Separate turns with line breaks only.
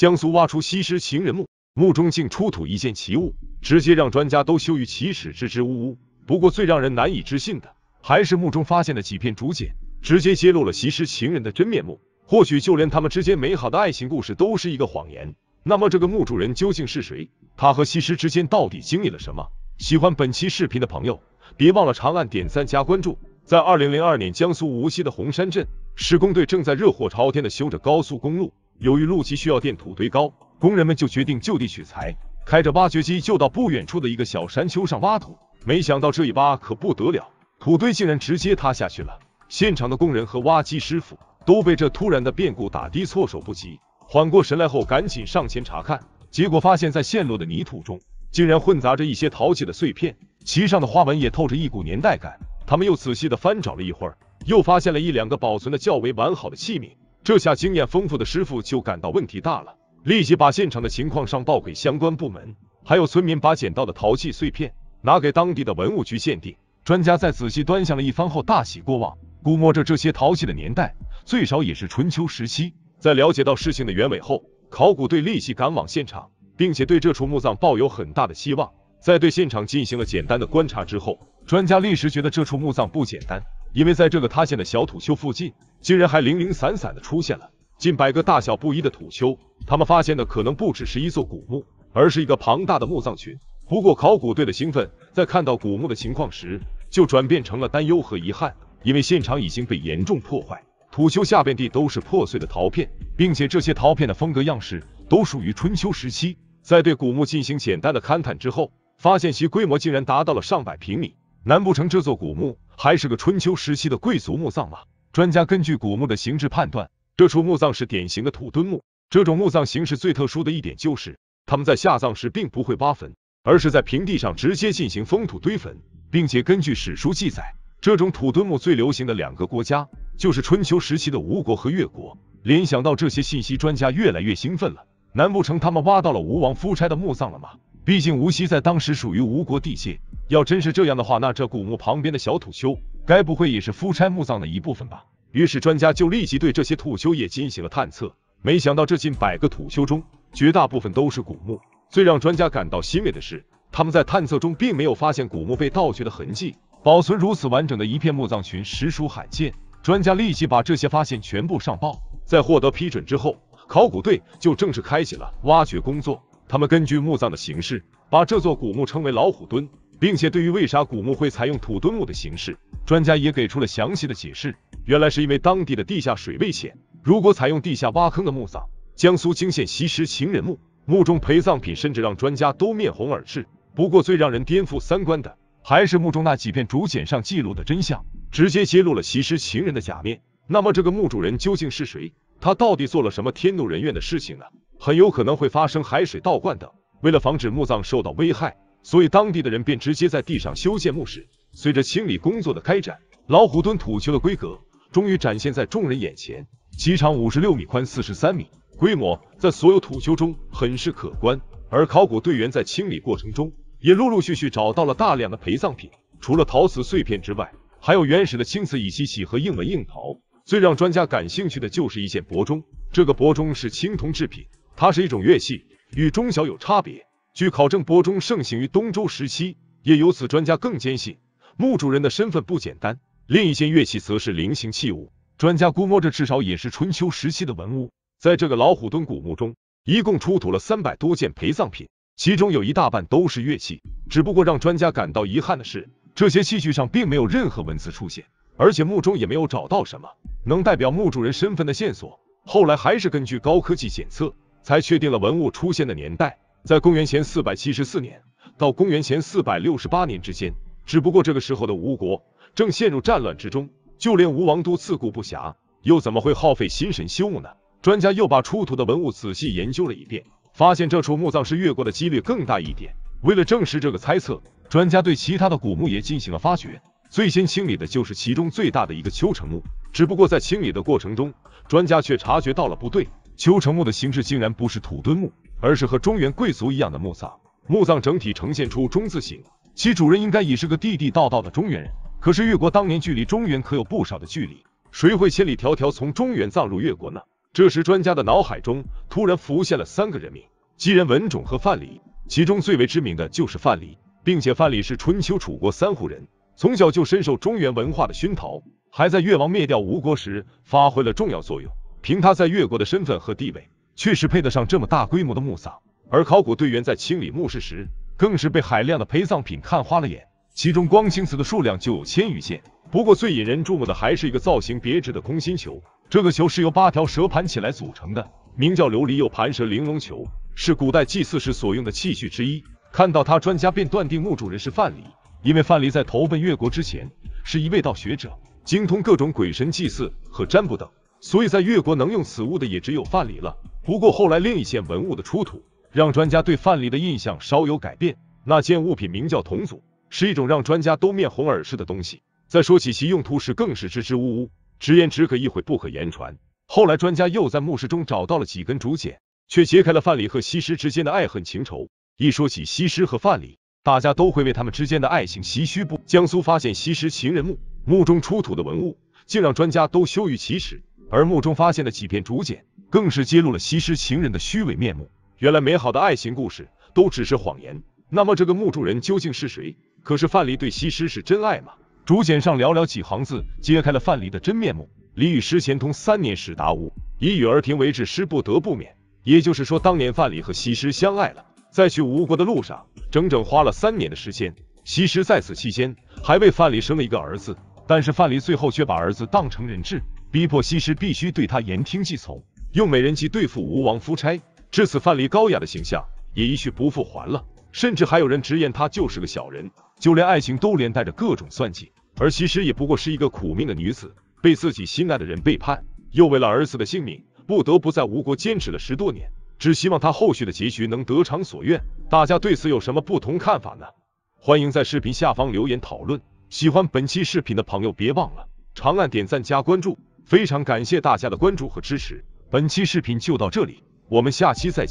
江苏挖出西施情人墓，墓中竟出土一件奇物，直接让专家都羞于启齿，支支吾吾。不过最让人难以置信的，还是墓中发现的几片竹简，直接揭露了西施情人的真面目。或许就连他们之间美好的爱情故事都是一个谎言。那么这个墓主人究竟是谁？他和西施之间到底经历了什么？喜欢本期视频的朋友，别忘了长按点赞加关注。在二零零二年，江苏无锡的红山镇，施工队正在热火朝天的修着高速公路。由于路基需要垫土堆高，工人们就决定就地取材，开着挖掘机就到不远处的一个小山丘上挖土。没想到这一挖可不得了，土堆竟然直接塌下去了。现场的工人和挖机师傅都被这突然的变故打的措手不及。缓过神来后，赶紧上前查看，结果发现在陷落的泥土中，竟然混杂着一些陶器的碎片，其上的花纹也透着一股年代感。他们又仔细的翻找了一会儿，又发现了一两个保存的较为完好的器皿。这下经验丰富的师傅就感到问题大了，立即把现场的情况上报给相关部门，还有村民把捡到的陶器碎片拿给当地的文物局鉴定。专家在仔细端详了一番后，大喜过望，估摸着这些陶器的年代最少也是春秋时期。在了解到事情的原委后，考古队立即赶往现场，并且对这处墓葬抱有很大的希望。在对现场进行了简单的观察之后，专家立时觉得这处墓葬不简单。因为在这个塌陷的小土丘附近，竟然还零零散散的出现了近百个大小不一的土丘，他们发现的可能不只是一座古墓，而是一个庞大的墓葬群。不过考古队的兴奋，在看到古墓的情况时，就转变成了担忧和遗憾，因为现场已经被严重破坏，土丘下遍地都是破碎的陶片，并且这些陶片的风格样式都属于春秋时期。在对古墓进行简单的勘探之后，发现其规模竟然达到了上百平米，难不成这座古墓？还是个春秋时期的贵族墓葬吗？专家根据古墓的形制判断，这处墓葬是典型的土墩墓。这种墓葬形式最特殊的一点就是，他们在下葬时并不会挖坟，而是在平地上直接进行封土堆坟。并且根据史书记载，这种土墩墓最流行的两个国家就是春秋时期的吴国和越国。联想到这些信息，专家越来越兴奋了。难不成他们挖到了吴王夫差的墓葬了吗？毕竟无锡在当时属于吴国地界。要真是这样的话，那这古墓旁边的小土丘，该不会也是夫差墓葬的一部分吧？于是专家就立即对这些土丘也进行了探测。没想到这近百个土丘中，绝大部分都是古墓。最让专家感到欣慰的是，他们在探测中并没有发现古墓被盗掘的痕迹，保存如此完整的一片墓葬群实属罕见。专家立即把这些发现全部上报，在获得批准之后，考古队就正式开启了挖掘工作。他们根据墓葬的形式，把这座古墓称为老虎墩。并且对于为啥古墓会采用土墩墓的形式，专家也给出了详细的解释。原来是因为当地的地下水位浅，如果采用地下挖坑的墓葬，江苏泾县西施情人墓，墓中陪葬品甚至让专家都面红耳赤。不过最让人颠覆三观的，还是墓中那几片竹简上记录的真相，直接揭露了西施情人的假面。那么这个墓主人究竟是谁？他到底做了什么天怒人怨的事情呢？很有可能会发生海水倒灌等，为了防止墓葬受到危害。所以当地的人便直接在地上修建墓室。随着清理工作的开展，老虎墩土丘的规格终于展现在众人眼前，其长五十六米，宽四十三米，规模在所有土丘中很是可观。而考古队员在清理过程中，也陆陆续续找到了大量的陪葬品，除了陶瓷碎片之外，还有原始的青瓷、以及器和硬纹硬陶。最让专家感兴趣的就是一件镈钟，这个镈钟是青铜制品，它是一种乐器，与钟小有差别。据考证，博钟盛行于东周时期，也由此专家更坚信墓主人的身份不简单。另一件乐器则是菱形器物，专家估摸着至少也是春秋时期的文物。在这个老虎墩古墓中，一共出土了三百多件陪葬品，其中有一大半都是乐器。只不过让专家感到遗憾的是，这些器具上并没有任何文字出现，而且墓中也没有找到什么能代表墓主人身份的线索。后来还是根据高科技检测，才确定了文物出现的年代。在公元前四百七十四年到公元前四百六十八年之间，只不过这个时候的吴国正陷入战乱之中，就连吴王都自顾不暇，又怎么会耗费心神修墓呢？专家又把出土的文物仔细研究了一遍，发现这处墓葬是越国的几率更大一点。为了证实这个猜测，专家对其他的古墓也进行了发掘。最先清理的就是其中最大的一个丘城墓，只不过在清理的过程中，专家却察觉到了不对，丘城墓的形式竟然不是土墩墓。而是和中原贵族一样的墓葬，墓葬整体呈现出中字形，其主人应该已是个地地道道的中原人。可是越国当年距离中原可有不少的距离，谁会千里迢迢从中原葬入越国呢？这时专家的脑海中突然浮现了三个人名：，然文种和范蠡。其中最为知名的就是范蠡，并且范蠡是春秋楚国三户人，从小就深受中原文化的熏陶，还在越王灭掉吴国时发挥了重要作用。凭他在越国的身份和地位。确实配得上这么大规模的墓葬，而考古队员在清理墓室时，更是被海量的陪葬品看花了眼。其中光青瓷的数量就有千余件，不过最引人注目的还是一个造型别致的空心球。这个球是由八条蛇盘起来组成的，名叫琉璃釉盘蛇玲珑球，是古代祭祀时所用的器具之一。看到它，专家便断定墓主人是范蠡，因为范蠡在投奔越国之前是一位道学者，精通各种鬼神祭祀和占卜等，所以在越国能用此物的也只有范蠡了。不过后来另一件文物的出土，让专家对范蠡的印象稍有改变。那件物品名叫铜祖，是一种让专家都面红耳赤的东西。在说起其用途时，更是支支吾吾，直言只可意会不可言传。后来专家又在墓室中找到了几根竹简，却揭开了范蠡和西施之间的爱恨情仇。一说起西施和范蠡，大家都会为他们之间的爱情唏嘘不已。江苏发现西施情人墓，墓中出土的文物竟让专家都羞于启齿。而墓中发现的几片竹简，更是揭露了西施情人的虚伪面目。原来美好的爱情故事都只是谎言。那么这个墓主人究竟是谁？可是范蠡对西施是真爱吗？竹简上寥寥几行字，揭开了范蠡的真面目。李与师前通三年，始达吾以与儿庭为至，师不得不免。也就是说，当年范蠡和西施相爱了，在去吴国的路上，整整花了三年的时间。西施在此期间还为范蠡生了一个儿子，但是范蠡最后却把儿子当成人质。逼迫西施必须对他言听计从，用美人计对付吴王夫差。至此，范蠡高雅的形象也一去不复还了。甚至还有人直言他就是个小人，就连爱情都连带着各种算计。而西施也不过是一个苦命的女子，被自己心爱的人背叛，又为了儿子的性命，不得不在吴国坚持了十多年，只希望他后续的结局能得偿所愿。大家对此有什么不同看法呢？欢迎在视频下方留言讨论。喜欢本期视频的朋友，别忘了长按点赞加关注。非常感谢大家的关注和支持，本期视频就到这里，我们下期再见。